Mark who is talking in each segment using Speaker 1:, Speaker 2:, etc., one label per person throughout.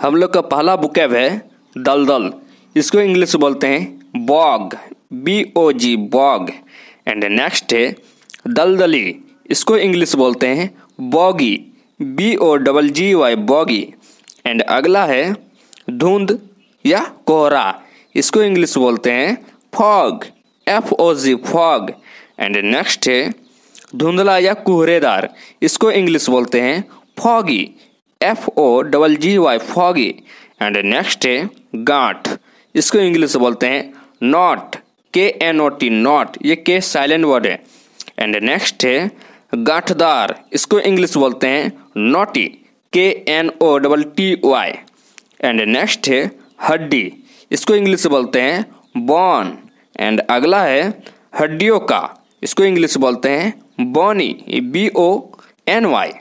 Speaker 1: हम लोग का पहला बुकैब है दलदल इसको इंग्लिश बोलते हैं bog B O G bog and next है दलदली इसको इंग्लिश बोलते हैं boggy B O double G Y boggy and अगला है धुंध या कोहरा इसको इंग्लिश बोलते हैं fog F O G fog and next है धुंधला या कोहरेदार इसको इंग्लिश बोलते हैं foggy F O double G Y foggy and next है गांठ इसको इंग्लिश बोलते हैं नॉट के एन ओ टी नॉट ये के साइलेंट वर्ड है एंड नेक्स्ट है गांठदार इसको इंग्लिश बोलते हैं knotty K N O double T Y and next है हड्डी इसको इंग्लिश बोलते हैं बॉन एंड अगला है हड्डियों का इसको इंग्लिश बोलते हैं bony B O N Y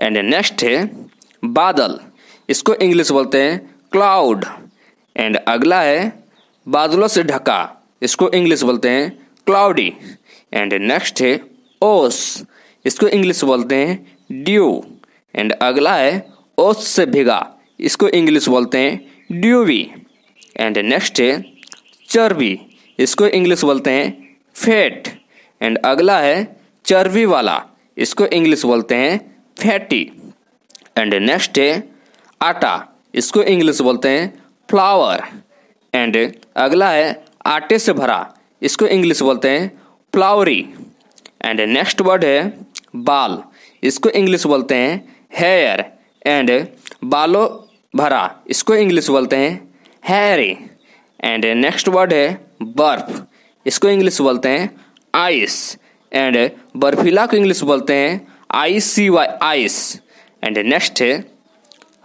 Speaker 1: and next है बादल इसको इंग्लिश बोलते हैं क्लाउड एंड अगला है बादलों से ढका इसको इंग्लिश बोलते हैं क्लाउडी एंड नेक्स्ट है ओस इसको इंग्लिश बोलते हैं ड्यू एंड अगला है ओस से भिगा इसको इंग्लिश बोलते हैं ड्यूवी एंड नेक्स्ट है चर्बी इसको इंग्लिश बोलते हैं फैट एंड अगला है चर्बी वाला इसको इंग्लिश बोलते हैं फैटी एंड नेक्स्ट है आटा इसको इंग्लिश बोलते हैं फ्लावर एंड अगला है आटे से भरा इसको इंग्लिश बोलते हैं फ्लावरी एंड नेक्स्ट वर्ड है बाल इसको इंग्लिश बोलते हैं हेयर एंड बालो भरा इसको इंग्लिश बोलते हैं हैरी एंड नेक्स्ट वर्ड है बर्फ इसको इंग्लिश बोलते हैं आइस एंड बर्फीला को इंग्लिश बोलते हैं I C Y ice and next है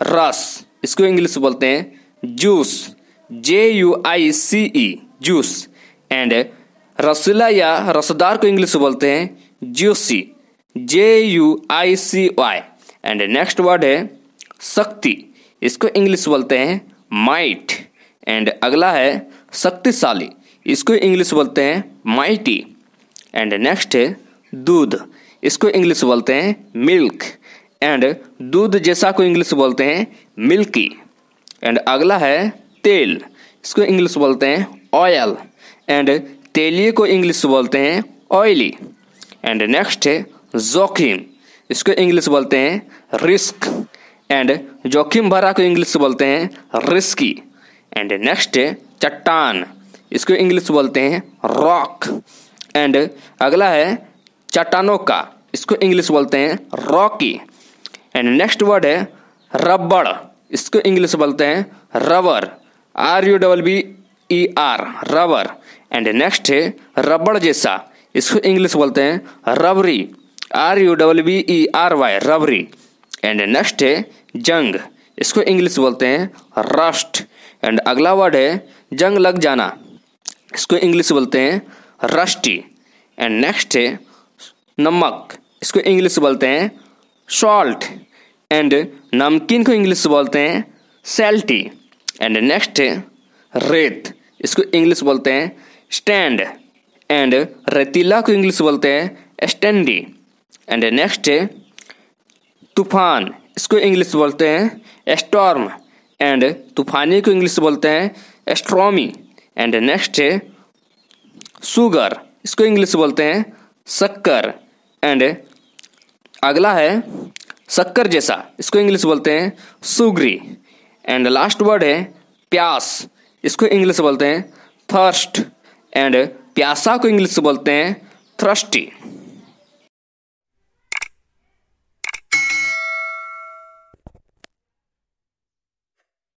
Speaker 1: रस इसको इंग्लिश बोलते हैं juice J U I C E juice and रसिला या रसदार को इंग्लिश बोलते हैं juicy J U I C Y and next word है शक्ति इसको इंग्लिश बोलते हैं माइट एंड अगला है शक्तिशाली इसको इंग्लिश बोलते हैं माइटी एंड नेक्स्ट है दूध इसको इंग्लिश बोलते हैं मिल्क एंड दूध जैसा को इंग्लिश बोलते हैं मिल्की एंड अगला है तेल इसको इंग्लिश बोलते हैं ऑयल एंड तेलिए को इंग्लिश बोलते हैं ऑयली एंड नेक्स्ट है जोखिम इसको इंग्लिश बोलते हैं रिस्क एंड जोखिम भरा को इंग्लिश बोलते हैं रिस्की एंड नेक्स्ट है चट्टान इसको इंग्लिश बोलते हैं रॉक एंड अगला है चट्टानों का इसको इंग्लिश बोलते हैं रॉकी एंड नेक्स्ट वर्ड है रबड़ इसको इंग्लिश बोलते हैं rubber R U double B E R rubber and next है रबड़ जैसा इसको इंग्लिश बोलते हैं rubbery R U double B E R Y rubbery and next है जंग इसको इंग्लिश बोलते हैं रस्ट एंड अगला वर्ड है जंग लग जाना इसको इंग्लिश बोलते हैं रस्टी एंड नेक्स्ट है नमक इसको इंग्लिश बोलते हैं सॉल्ट एंड नमकीन को इंग्लिश बोलते हैं सेल्टी एंड नेक्स्ट रेत इसको इंग्लिश बोलते हैं स्टैंड एंड रेतीला को इंग्लिश बोलते हैं स्टैंडी एंड नेक्स्ट तूफान इसको इंग्लिश बोलते हैं स्टॉर्म एंड तूफानी को इंग्लिश बोलते हैं एस्ट्रोमी एंड नेक्स्ट सुगर इसको इंग्लिश बोलते हैं शक्कर एंड अगला है शक्कर जैसा इसको इंग्लिश बोलते हैं सुग्री एंड लास्ट वर्ड है प्यास इसको इंग्लिश बोलते हैं थर्स्ट एंड प्यासा को इंग्लिश बोलते हैं थ्रस्टी